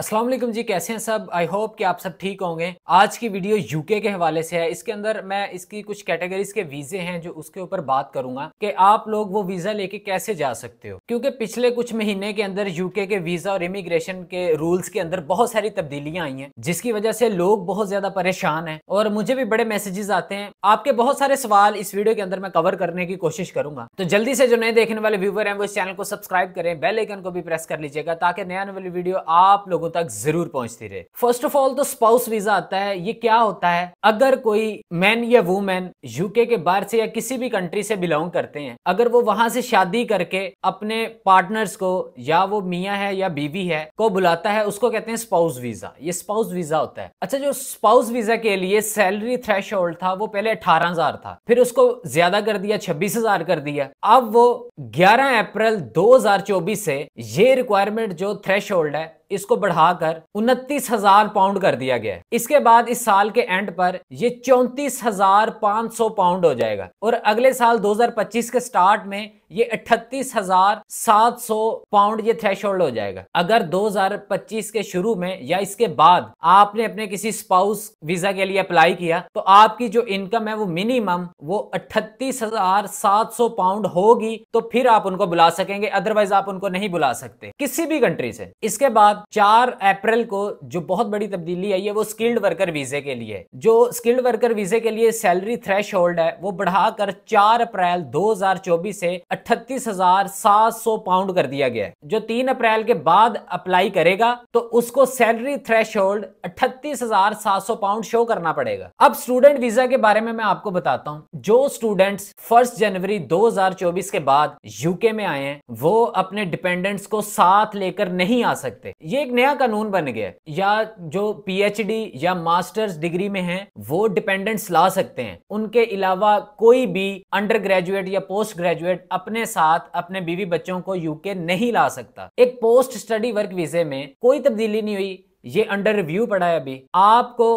असलम जी कैसे हैं सब आई होप कि आप सब ठीक होंगे आज की वीडियो यूके के हवाले से है इसके अंदर मैं इसकी कुछ कैटेगरीज के वीज़े हैं जो उसके ऊपर बात करूंगा कि आप लोग वो वीज़ा लेके कैसे जा सकते हो क्योंकि पिछले कुछ महीने के अंदर यूके के वीज़ा और इमिग्रेशन के रूल्स के अंदर बहुत सारी तब्दीलियां आई हैं जिसकी वजह से लोग बहुत ज़्यादा परेशान हैं और मुझे भी बड़े मैसेजेस आते हैं आपके बहुत सारे सवाल इस वीडियो के अंदर मैं कवर करने की कोशिश करूंगा तो जल्दी से जो नए देखने वाले व्यूवर हैं वो इस चैनल को सब्सक्राइब करें बेल को भी प्रेस कर लीजिएगा ताकि नया आने वाली वीडियो आप लोगों लोगों तक जरूर पहुंचती रहे फर्स्ट ऑफ ऑल तो स्पाउस वीजा आता है ये क्या होता है अगर कोई मैन या वुमेन यूके के बाहर से या किसी भी कंट्री से बिलोंग करते हैं अगर वो वहां से शादी करके अपने पार्टनर्स को या वो मियाँ है या बीवी है को बुलाता है उसको कहते हैं स्पाउस वीजा ये स्पाउस वीजा होता है अच्छा जो स्पाउस वीजा के लिए सैलरी थ्रेश था वो पहले अठारह था फिर उसको ज्यादा कर दिया छब्बीस कर दिया अब वो ग्यारह अप्रैल दो से ये रिक्वायरमेंट जो थ्रेश है इसको बढ़ाकर उनतीस हजार पाउंड कर दिया गया है इसके बाद इस साल के एंड पर ये चौंतीस हजार पांच सौ पाउंड हो जाएगा और अगले साल 2025 के स्टार्ट में ये अट्ठतीस हजार सात सौ पाउंड ये थ्रेश हो जाएगा अगर 2025 के शुरू में या इसके बाद आपने अपने किसी स्पाउस वीजा के लिए अप्लाई किया तो आपकी जो इनकम है वो मिनिमम वो अट्ठतीस हजार सात सौ पाउंड होगी तो फिर आप उनको बुला सकेंगे अदरवाइज आप उनको नहीं बुला सकते किसी भी कंट्री से इसके बाद चार अप्रैल को जो बहुत बड़ी तब्दीली आई है वो स्किल्ड वर्कर वीजे के लिए जो स्किल्ड वर्कर वीजे के लिए सैलरी थ्रेश है वो बढ़ाकर चार अप्रैल दो से अट्ठतीस हजार सात सौ पाउंड कर दिया गया है जो तीन अप्रैल के बाद अप्लाई करेगा तो उसको सैलरी थ्रेश होल्ड अट्ठतीस हजार सात सौ पाउंड शो करना पड़ेगा अब स्टूडेंट वीजा के बारे में मैं आपको बताता हूँ जो स्टूडेंट्स फर्स्ट जनवरी 2024 के बाद यूके में आए हैं वो अपने डिपेंडेंट्स को साथ लेकर नहीं आ सकते ये एक नया कानून बन गया या जो पीएचडी या मास्टर्स डिग्री में है वो डिपेंडेंट्स ला सकते हैं उनके अलावा कोई भी अंडर ग्रेजुएट या पोस्ट ग्रेजुएट अपने अपने साथ अपने बीवी बच्चों को यूके नहीं ला सकता एक पोस्ट स्टडी वर्क वीजे में कोई तब्दीली नहीं हुई ये अंडर रिव्यू पड़ा है अभी आपको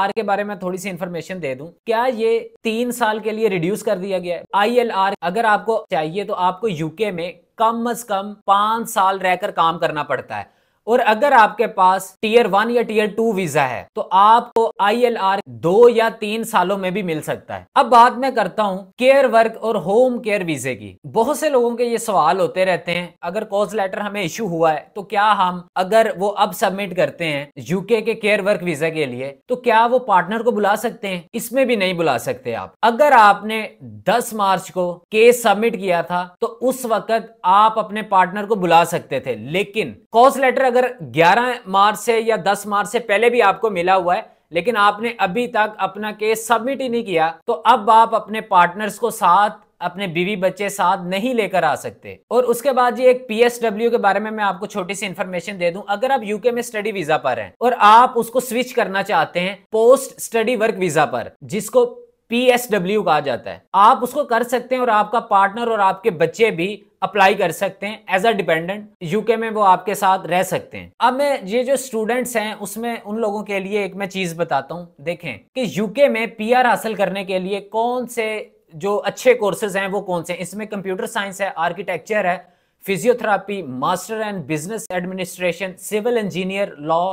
आर के बारे में थोड़ी सी इंफॉर्मेशन दे दूं क्या ये तीन साल के लिए रिड्यूस कर दिया गया है आर अगर आपको चाहिए तो आपको यूके में कम अज कम पांच साल रहकर काम करना पड़ता है और अगर आपके पास टीयर वन या टीयर टू वीजा है तो आपको आई एल आर दो या तीन सालों में भी मिल सकता है अब बात मैं करता हूँ केयर वर्क और होम केयर वीजे की बहुत से लोगों के ये सवाल होते रहते हैं अगर कॉज लेटर हमें इश्यू हुआ है तो क्या हम अगर वो अब सबमिट करते हैं यूके के केयर वर्क वीजा के लिए तो क्या वो पार्टनर को बुला सकते हैं इसमें भी नहीं बुला सकते आप अगर आपने दस मार्च को केस सबमिट किया था तो उस वक्त आप अपने पार्टनर को बुला सकते थे लेकिन कॉज लेटर अगर 11 मार्च से या 10 मार्च से पहले भी आपको मिला हुआ है लेकिन आपने अभी तक अपना केस सबमिट ही नहीं किया तो अब आप अपने पार्टनर्स को साथ अपने बीवी बच्चे साथ नहीं लेकर आ सकते और उसके बाद ये एक पीएसडब्ल्यू के बारे में मैं आपको छोटी सी इन्फॉर्मेशन दे दूं अगर आप यूके में स्टडी वीजा पर हैं और आप उसको स्विच करना चाहते हैं पोस्ट स्टडी वर्क वीजा पर जिसको पीएसडब्ल्यू कहा जाता है आप उसको कर सकते हैं और आपका पार्टनर और आपके बच्चे भी अप्लाई कर सकते हैं एज अ डिपेंडेंट यूके में वो आपके साथ रह सकते हैं अब मैं ये जो स्टूडेंट्स हैं उसमें उन लोगों के लिए एक मैं चीज बताता हूँ देखें कि यूके में पीआर हासिल करने के लिए कौन से जो अच्छे कोर्सेज हैं वो कौन से इसमें कंप्यूटर साइंस है आर्किटेक्चर है physiotherapy master and business administration civil engineer law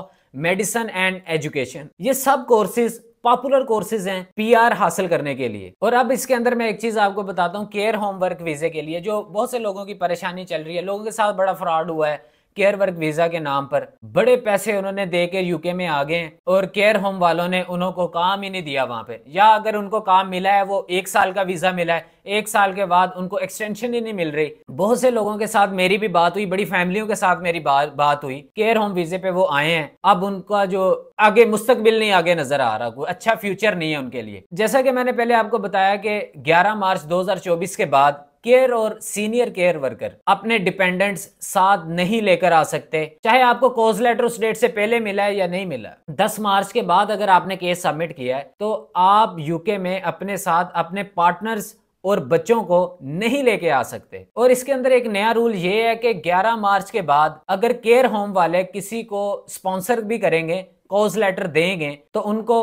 medicine and education ये सब कोर्सेज पॉपुलर कोर्सेज हैं पीआर हासिल करने के लिए और अब इसके अंदर मैं एक चीज आपको बताता हूँ केयर होमवर्क वीजे के लिए जो बहुत से लोगों की परेशानी चल रही है लोगों के साथ बड़ा फ्रॉड हुआ है केयर वर्क वीजा के नाम पर बड़े पैसे उन्होंने दे के यूके में आ गए और केयर होम वालों ने उनको काम ही नहीं दिया वहां पे या अगर उनको काम मिला है वो एक साल का वीजा मिला है एक साल के बाद उनको एक्सटेंशन ही नहीं मिल रही बहुत से लोगों के साथ मेरी भी बात हुई बड़ी फैमिलियों के साथ मेरी बात बात हुई केयर होम वीजे पे वो आए हैं अब उनका जो आगे मुस्तकबिल नहीं आगे नजर आ रहा कोई अच्छा फ्यूचर नहीं है उनके लिए जैसा कि मैंने पहले आपको बताया कि 11 मार्च 2024 के बाद केयर और सीनियर केयर वर्कर अपने डिपेंडेंट्स साथ नहीं लेकर आ सकते चाहे आपको कोज लेटर उस डेट से पहले मिला है या नहीं मिला 10 मार्च के बाद अगर आपने केस सबमिट किया है तो आप यूके में अपने साथ अपने पार्टनर्स और बच्चों को नहीं लेके आ सकते और इसके अंदर एक नया रूल ये है कि 11 मार्च के बाद अगर केयर होम वाले किसी को स्पॉन्सर भी करेंगे कॉज लेटर देंगे तो उनको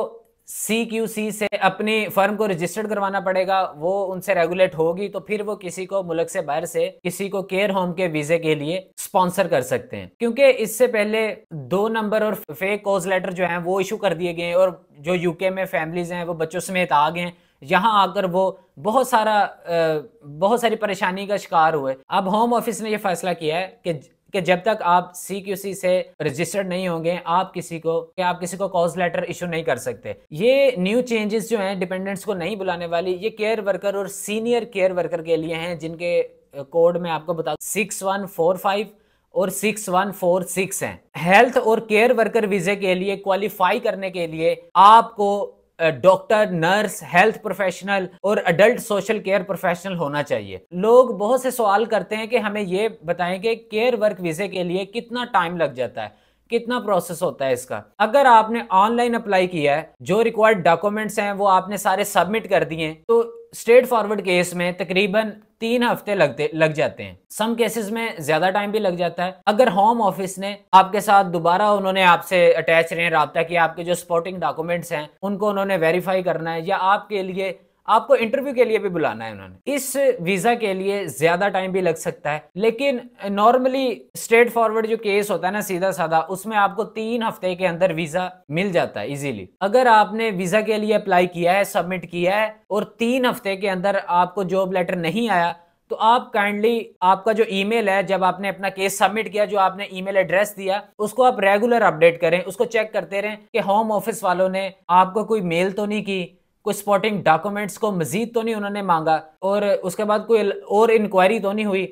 सी क्यू सी से अपनी फर्म को रजिस्टर्ड करवाना पड़ेगा वो उनसे रेगुलेट होगी तो फिर वो किसी को मुल्क से बाहर से किसी को केयर होम के वीजे के लिए स्पॉन्सर कर सकते हैं क्योंकि इससे पहले दो नंबर और फेक कोज लेटर जो है वो इशू कर दिए गए और जो यूके में फैमिलीज हैं वो बच्चों समेत आ गए यहाँ आकर वो बहुत सारा बहुत सारी परेशानी का शिकार हुए अब होम ऑफिस ने ये फैसला किया है कि कि जब तक आप सी क्यू सी से रजिस्टर्ड नहीं होंगे आप किसी को कि आप किसी को कॉज लेटर इशू नहीं कर सकते ये न्यू चेंजेस जो हैं डिपेंडेंट्स को नहीं बुलाने वाली ये केयर वर्कर और सीनियर केयर वर्कर के लिए हैं जिनके कोड में आपको बता सिक्स वन फोर फाइव और सिक्स वन फोर सिक्स हैं हेल्थ और केयर वर्कर वीजे के लिए क्वालिफाई करने के लिए आपको डॉक्टर नर्स हेल्थ प्रोफेशनल और अडल्ट सोशल केयर प्रोफेशनल होना चाहिए लोग बहुत से सवाल करते हैं कि हमें ये बताएं कि केयर वर्क वीज़े के लिए कितना टाइम लग जाता है कितना प्रोसेस होता है इसका अगर आपने ऑनलाइन अप्लाई किया है जो रिक्वायर्ड डॉक्यूमेंट्स हैं वो आपने सारे सबमिट कर दिए तो स्ट्रेट फॉरवर्ड केस में तकरीबन तीन हफ्ते लगते लग जाते हैं सम केसेस में ज्यादा टाइम भी लग जाता है अगर होम ऑफिस ने आपके साथ दोबारा उन्होंने आपसे अटैच रहे रहा कि आपके जो स्पोर्टिंग डॉक्यूमेंट्स हैं उनको उन्होंने वेरीफाई करना है या आपके लिए आपको इंटरव्यू के लिए भी बुलाना है उन्होंने इस वीजा के लिए ज्यादा टाइम भी लग सकता है लेकिन नॉर्मली स्ट्रेट फॉरवर्ड जो केस होता है ना सीधा साधा उसमें आपको तीन हफ्ते के अंदर वीजा मिल जाता है इजीली अगर आपने वीजा के लिए अप्लाई किया है सबमिट किया है और तीन हफ्ते के अंदर आपको जॉब लेटर नहीं आया तो आप काइंडली आपका जो ईमेल है जब आपने अपना केस सबमिट किया जो आपने ईमेल एड्रेस दिया उसको आप रेगुलर अपडेट करें उसको चेक करते रहें कि होम ऑफिस वालों ने आपको कोई मेल तो नहीं की कोई स्पॉटिंग डॉक्यूमेंट्स को मजीद तो नहीं उन्होंने मांगा और उसके बाद कोई और इंक्वायरी तो नहीं हुई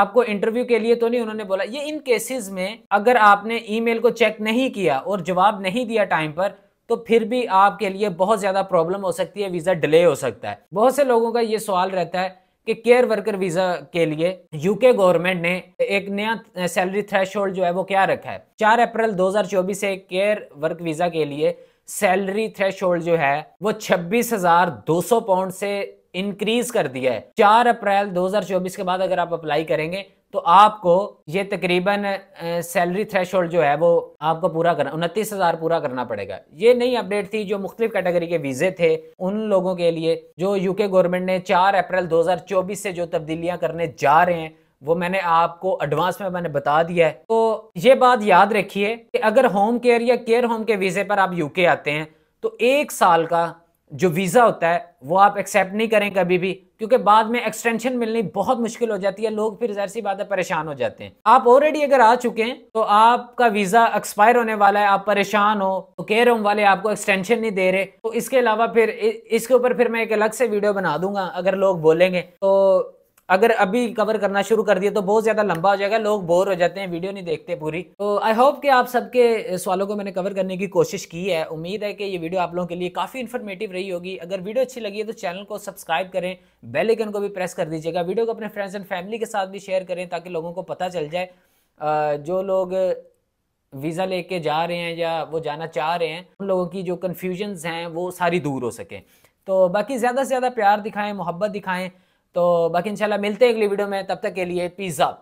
आपको इंटरव्यू के लिए तो नहीं उन्होंने बोला ये इन केसेस में अगर आपने ईमेल को चेक नहीं किया और जवाब नहीं दिया टाइम पर तो फिर भी आपके लिए बहुत ज़्यादा प्रॉब्लम हो सकती है वीज़ा डिले हो सकता है बहुत से लोगों का ये सवाल रहता है कि केयर वर्कर वीज़ा के लिए यूके गवर्नमेंट ने एक नया सैलरी थ्रेश जो है वो क्या रखा है चार अप्रैल दो से केयर वर्क वीज़ा के लिए सैलरी थ्रेश जो है वो छब्बीस हजार दो सौ पाउंड से इंक्रीज कर दिया है चार अप्रैल 2024 के बाद अगर आप अप्लाई करेंगे तो आपको ये तकरीबन सैलरी थ्रेश जो है वो आपको पूरा करना उनतीस हज़ार पूरा करना पड़ेगा ये नई अपडेट थी जो मुख्तलिफ कैटेगरी के वीज़े थे उन लोगों के लिए जो यूके गवर्नमेंट ने चार अप्रैल 2024 से जो तब्दीलियां करने जा रहे हैं वो मैंने आपको एडवांस में मैंने बता दिया है तो ये बात याद रखिए कि अगर होम केयर या केयर होम के वीज़े पर आप यूके आते हैं तो एक साल का जो वीज़ा होता है वो आप एक्सेप्ट नहीं करें कभी भी क्योंकि बाद में एक्सटेंशन मिलनी बहुत मुश्किल हो जाती है लोग फिर जहर सी बात है परेशान हो जाते हैं आप ऑलरेडी अगर आ चुके हैं तो आपका वीज़ा एक्सपायर होने वाला है आप परेशान हो तो केयर होम वाले आपको एक्सटेंशन नहीं दे रहे तो इसके अलावा फिर इसके ऊपर फिर मैं एक अलग से वीडियो बना दूंगा अगर लोग बोलेंगे तो अगर अभी कवर करना शुरू कर दिया तो बहुत ज़्यादा लंबा हो जाएगा लोग बोर हो जाते हैं वीडियो नहीं देखते पूरी तो आई होप कि आप सबके सवालों को मैंने कवर करने की कोशिश की है उम्मीद है कि ये वीडियो आप लोगों के लिए काफ़ी इन्फॉर्मेटिव रही होगी अगर वीडियो अच्छी लगी है तो चैनल को सब्सक्राइब करें बेल आइकन को भी प्रेस कर दीजिएगा वीडियो को अपने फ्रेंड्स एंड फैमिली के साथ भी शेयर करें ताकि लोगों को पता चल जाए जो लोग वीज़ा लेके जा रहे हैं या वो जाना चाह रहे हैं उन लोगों की जो कन्फ्यूजन्स हैं वो सारी दूर हो सकें तो बाकी ज़्यादा से ज़्यादा प्यार दिखाएं मोहब्बत दिखाएं तो बाकी इंशाल्लाह मिलते हैं अगली वीडियो में तब तक के लिए पिज़्ज़ा